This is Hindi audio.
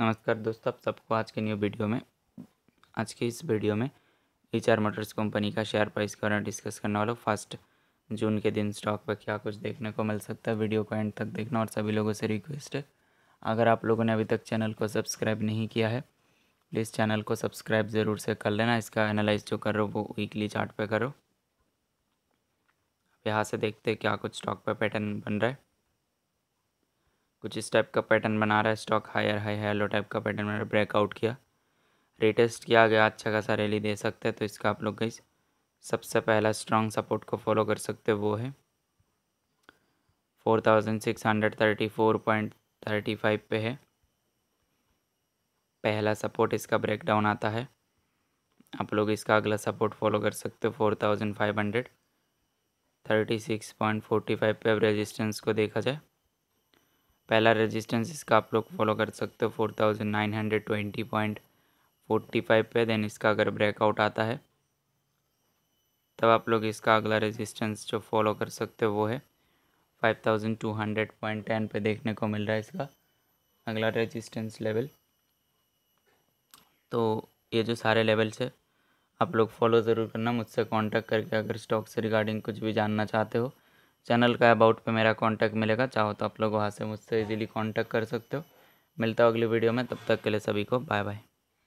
नमस्कार दोस्तों आप सबको आज के न्यू वीडियो में आज के इस वीडियो में एच आर मोटर्स कंपनी का शेयर प्राइस के डिस्कस करने वाला फर्स्ट जून के दिन स्टॉक पर क्या कुछ देखने को मिल सकता है वीडियो को एंड तक देखना और सभी लोगों से रिक्वेस्ट है अगर आप लोगों ने अभी तक चैनल को सब्सक्राइब नहीं किया है प्लीज़ चैनल को सब्सक्राइब ज़रूर से कर लेना इसका एनालाइज जो करो वो वीकली चार्ट करो यहाँ से देखते क्या कुछ स्टॉक पर पैटर्न बन रहा है कुछ इस टाइप का पैटर्न बना रहा है stock higher high hello type का पैटर्न बना रहा है ब्रेकआउट किया रेटेस्ट किया गया अच्छा खासा रैली दे सकते हैं तो इसका आप लोग गई सबसे पहला स्ट्रॉन्ग सपोर्ट को फॉलो कर सकते हो वो है four thousand six hundred thirty four point thirty five पे है पहला सपोर्ट इसका ब्रेक डाउन आता है आप लोग इसका अगला सपोर्ट फॉलो कर सकते हो four thousand five hundred thirty six point forty five पे अब रेजिस्टेंस को देखा जाए पहला रेजिस्टेंस इसका आप लोग फॉलो कर सकते हो four thousand nine hundred twenty point forty five पे देन इसका अगर ब्रेकआउट आता है तब आप लोग इसका अगला रेजिस्टेंस जो फॉलो कर सकते हो वो है five thousand two hundred point ten पे देखने को मिल रहा है इसका अगला रेजिस्टेंस लेवल तो ये जो सारे लेवल्स है आप लोग फॉलो ज़रूर करना मुझसे कांटेक्ट करके अगर स्टॉक से रिगार्डिंग कुछ भी जानना चाहते हो चैनल का अबाउट पे मेरा कांटेक्ट मिलेगा चाहो तो आप लोग वहाँ से मुझसे इजीली कांटेक्ट कर सकते हो मिलता हूँ अगली वीडियो में तब तक के लिए सभी को बाय बाय